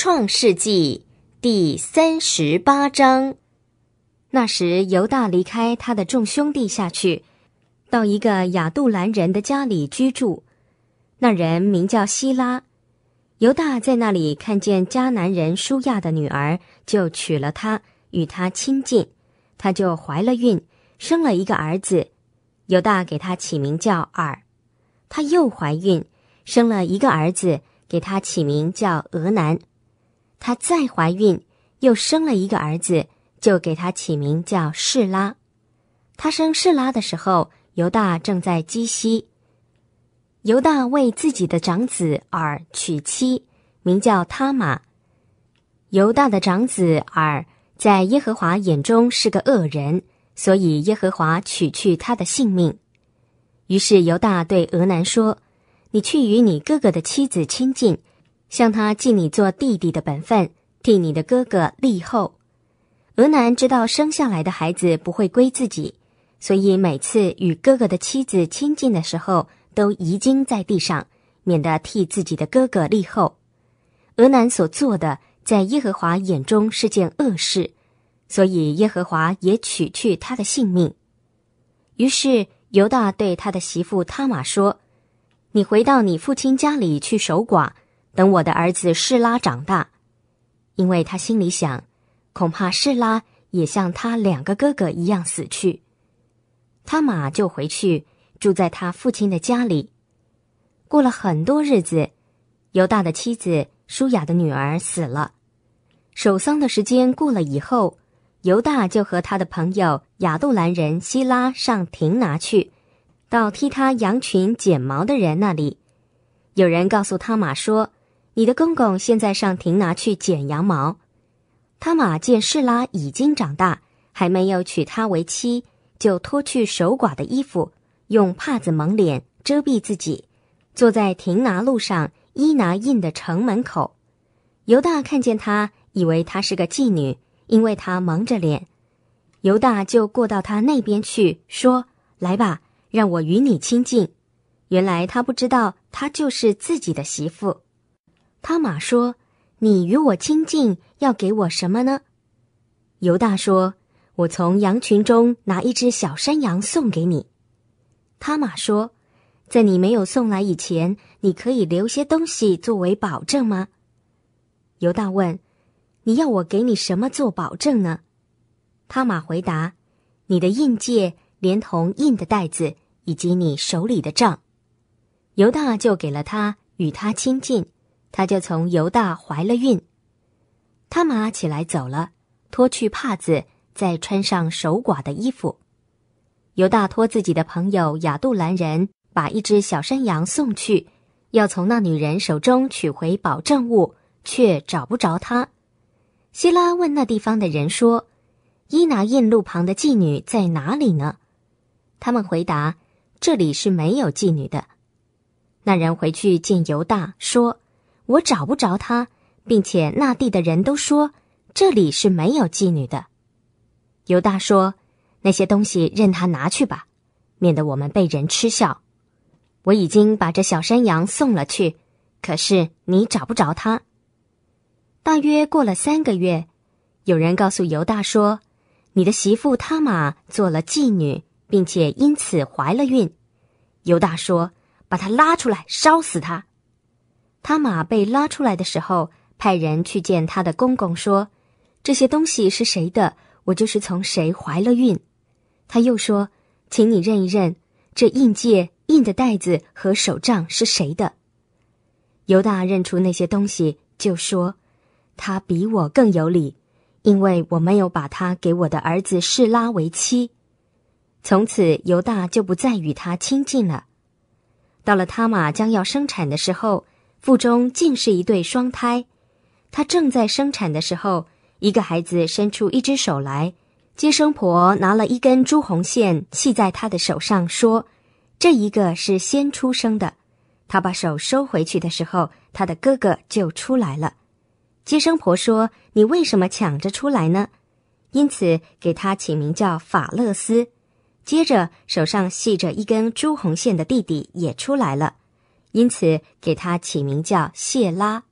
创世纪第三十八章，那时犹大离开他的众兄弟下去，到一个亚杜兰人的家里居住。那人名叫希拉。犹大在那里看见迦南人舒亚的女儿，就娶了她，与她亲近。她就怀了孕，生了一个儿子，犹大给他起名叫尔。他又怀孕，生了一个儿子，给他起名叫俄南。她再怀孕，又生了一个儿子，就给他起名叫士拉。他生士拉的时候，犹大正在基西。犹大为自己的长子尔娶妻，名叫他玛。犹大的长子尔在耶和华眼中是个恶人，所以耶和华取去他的性命。于是犹大对俄南说：“你去与你哥哥的妻子亲近。”向他尽你做弟弟的本分，替你的哥哥立后。俄南知道生下来的孩子不会归自己，所以每次与哥哥的妻子亲近的时候，都遗精在地上，免得替自己的哥哥立后。俄南所做的，在耶和华眼中是件恶事，所以耶和华也取去他的性命。于是犹大对他的媳妇塔玛说：“你回到你父亲家里去守寡。”等我的儿子士拉长大，因为他心里想，恐怕士拉也像他两个哥哥一样死去。他马就回去住在他父亲的家里，过了很多日子，犹大的妻子舒雅的女儿死了。守丧的时间过了以后，犹大就和他的朋友亚杜兰人希拉上亭拿去，到替他羊群剪毛的人那里，有人告诉汤马说。你的公公现在上亭拿去剪羊毛，他马见士拉已经长大，还没有娶她为妻，就脱去守寡的衣服，用帕子蒙脸遮蔽自己，坐在亭拿路上伊拿印的城门口。犹大看见他，以为她是个妓女，因为她蒙着脸。犹大就过到他那边去，说：“来吧，让我与你亲近。”原来他不知道，她就是自己的媳妇。他马说：“你与我亲近，要给我什么呢？”犹大说：“我从羊群中拿一只小山羊送给你。”他马说：“在你没有送来以前，你可以留些东西作为保证吗？”犹大问：“你要我给你什么做保证呢？”他马回答：“你的印戒，连同印的袋子，以及你手里的账。”犹大就给了他，与他亲近。他就从犹大怀了孕，他马起来走了，脱去帕子，再穿上守寡的衣服。犹大托自己的朋友亚杜兰人把一只小山羊送去，要从那女人手中取回保证物，却找不着她。希拉问那地方的人说：“伊拿印路旁的妓女在哪里呢？”他们回答：“这里是没有妓女的。”那人回去见犹大说。我找不着他，并且那地的人都说这里是没有妓女的。犹大说：“那些东西任他拿去吧，免得我们被人嗤笑。”我已经把这小山羊送了去，可是你找不着他。大约过了三个月，有人告诉犹大说：“你的媳妇他玛做了妓女，并且因此怀了孕。”犹大说：“把她拉出来，烧死他。”他马被拉出来的时候，派人去见他的公公，说：“这些东西是谁的，我就是从谁怀了孕。”他又说：“请你认一认，这印戒、印的袋子和手杖是谁的？”犹大认出那些东西，就说：“他比我更有理，因为我没有把他给我的儿子示拉为妻。”从此，犹大就不再与他亲近了。到了他马将要生产的时候，腹中竟是一对双胎，她正在生产的时候，一个孩子伸出一只手来，接生婆拿了一根朱红线系在他的手上，说：“这一个是先出生的。”他把手收回去的时候，他的哥哥就出来了。接生婆说：“你为什么抢着出来呢？”因此给他起名叫法勒斯。接着，手上系着一根朱红线的弟弟也出来了。因此，给他起名叫谢拉。